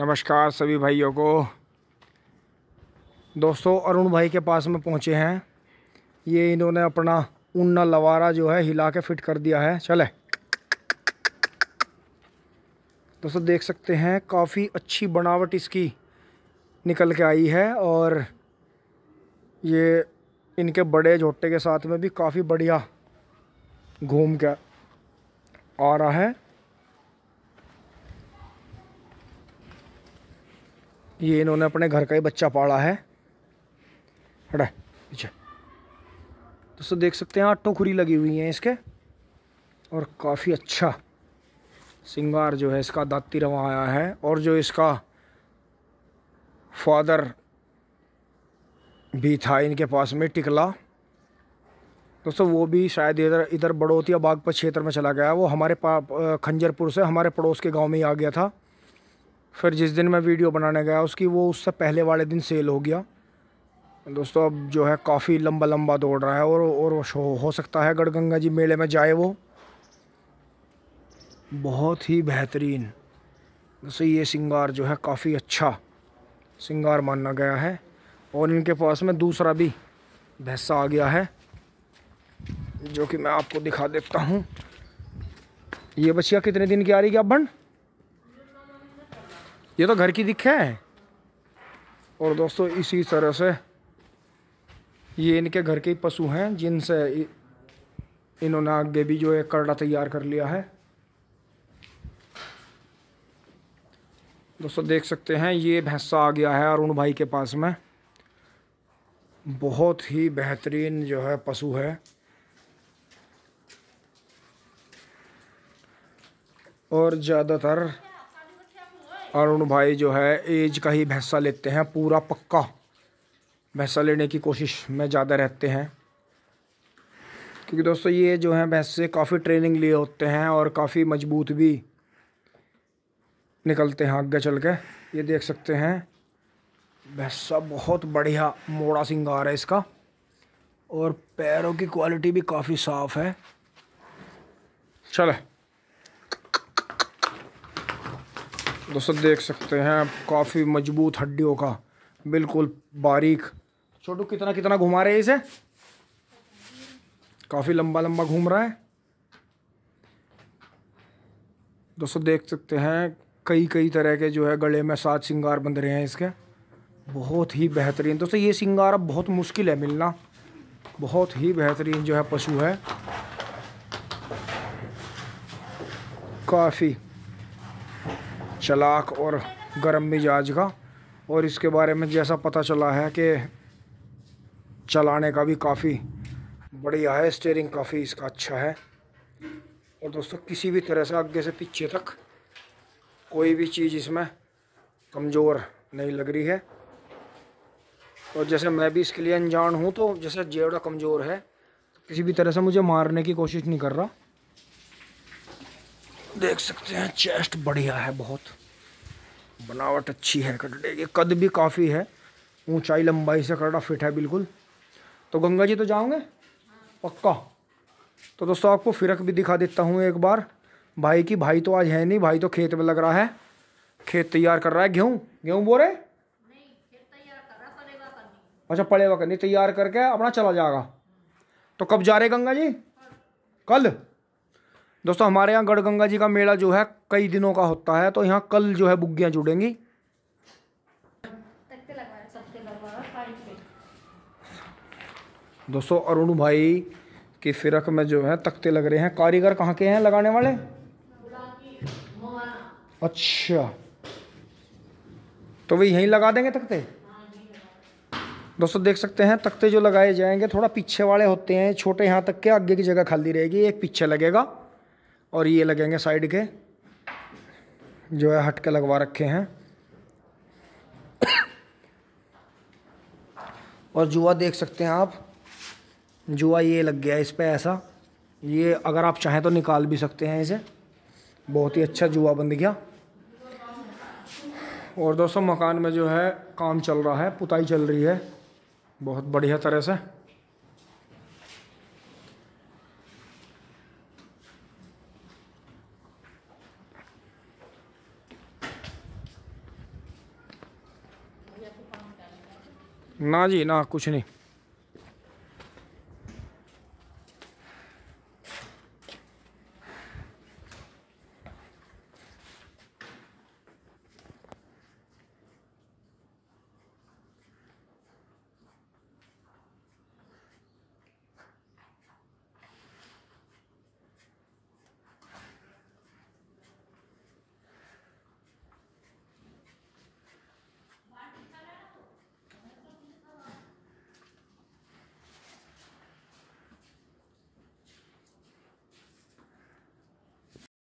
नमस्कार सभी भाइयों को दोस्तों अरुण भाई के पास में पहुँचे हैं ये इन्होंने अपना ऊना लवारा जो है हिला के फिट कर दिया है चले दोस्तों देख सकते हैं काफ़ी अच्छी बनावट इसकी निकल के आई है और ये इनके बड़े झोटे के साथ में भी काफ़ी बढ़िया घूम के आ रहा है ये इन्होंने अपने घर का ही बच्चा पाला है हटा पीछे दोस्तों देख सकते हैं आटो खुरी लगी हुई हैं इसके और काफ़ी अच्छा सिंगार जो है इसका दाती रवा आया है और जो इसका फादर भी था इनके पास में टिकला दोस्तों वो भी शायद इधर इधर बड़ोतिया बागपत क्षेत्र में चला गया वो हमारे खंजरपुर से हमारे पड़ोस के गांव में ही आ गया था फिर जिस दिन मैं वीडियो बनाने गया उसकी वो उससे पहले वाले दिन सेल हो गया दोस्तों अब जो है काफ़ी लंबा लंबा दौड़ रहा है और और वो हो सकता है गढ़गंगा जी मेले में जाए वो बहुत ही बेहतरीन दोस्तों ये सिंगार जो है काफ़ी अच्छा सिंगार माना गया है और इनके पास में दूसरा भी भैंसा आ गया है जो कि मैं आपको दिखा देता हूँ ये बछिया कितने दिन की आ रही है अब भंड ये तो घर की दिख है और दोस्तों इसी तरह से ये इनके घर के पशु हैं जिनसे इन्होंने आगे भी जो एक करड़ा तैयार कर लिया है दोस्तों देख सकते हैं ये भैंसा आ गया है अरुण भाई के पास में बहुत ही बेहतरीन जो है पशु है और ज़्यादातर अरुण भाई जो है एज का ही भैंसा लेते हैं पूरा पक्का भैंसा लेने की कोशिश में ज़्यादा रहते हैं क्योंकि दोस्तों ये जो हैं भैंसे काफ़ी ट्रेनिंग लिए होते हैं और काफ़ी मजबूत भी निकलते हैं आगे चल के ये देख सकते हैं भैंसा बहुत बढ़िया मोड़ा सिंगार है इसका और पैरों की क्वालिटी भी काफ़ी साफ़ है चलो दोस्तों देख सकते हैं काफ़ी मजबूत हड्डियों का बिल्कुल बारीक छोटू कितना कितना घुमा रहे हैं इसे काफ़ी लंबा लंबा घूम रहा है दोस्तों देख सकते हैं कई कई तरह के जो है गले में सात सिंगार बंध रहे हैं इसके बहुत ही बेहतरीन दोस्तों ये सिंगार अब बहुत मुश्किल है मिलना बहुत ही बेहतरीन जो है पशु है काफ़ी चलाक और गर्म मिजाज का और इसके बारे में जैसा पता चला है कि चलाने का भी काफ़ी बढ़िया है स्टेयरिंग काफ़ी इसका अच्छा है और दोस्तों किसी भी तरह से आगे से पीछे तक कोई भी चीज़ इसमें कमज़ोर नहीं लग रही है और जैसे मैं भी इसके लिए अनजान हूँ तो जैसे जेवड़ा कमज़ोर है तो किसी भी तरह से मुझे मारने की कोशिश नहीं कर रहा देख सकते हैं चेस्ट बढ़िया है बहुत बनावट अच्छी है कटड़े की कद भी काफ़ी है ऊंचाई लंबाई से कटड़ा फिट है बिल्कुल तो गंगा जी तो जाओगे पक्का तो दोस्तों आपको फिरक भी दिखा देता हूँ एक बार भाई की भाई तो आज है नहीं भाई तो खेत में लग रहा है खेत तैयार कर रहा है गेहूँ गेहूँ बो रहे अच्छा पड़ेगा करनी तैयार करके अपना चला जाएगा तो कब जा रहे गंगा जी कल दोस्तों हमारे यहाँ गढ़गंगा जी का मेला जो है कई दिनों का होता है तो यहाँ कल जो है बुग्गियाँ जुड़ेंगी दोस्तों अरुण भाई की फिरक में जो है तख्ते लग रहे हैं कारीगर कहाँ के हैं लगाने वाले अच्छा तो वे यहीं लगा देंगे तख्ते दोस्तों देख सकते हैं तख्ते जो लगाए जाएंगे थोड़ा पीछे वाले होते हैं छोटे यहाँ तक के आगे की जगह खाली रहेगी एक पीछे लगेगा और ये लगेंगे साइड के जो है हट के लगवा रखे हैं और जुआ देख सकते हैं आप जुआ ये लग गया इस पर ऐसा ये अगर आप चाहें तो निकाल भी सकते हैं इसे बहुत ही अच्छा जुआ बन गया और दोस्तों मकान में जो है काम चल रहा है पुताई चल रही है बहुत बढ़िया तरह से ना जी ना कुछ नहीं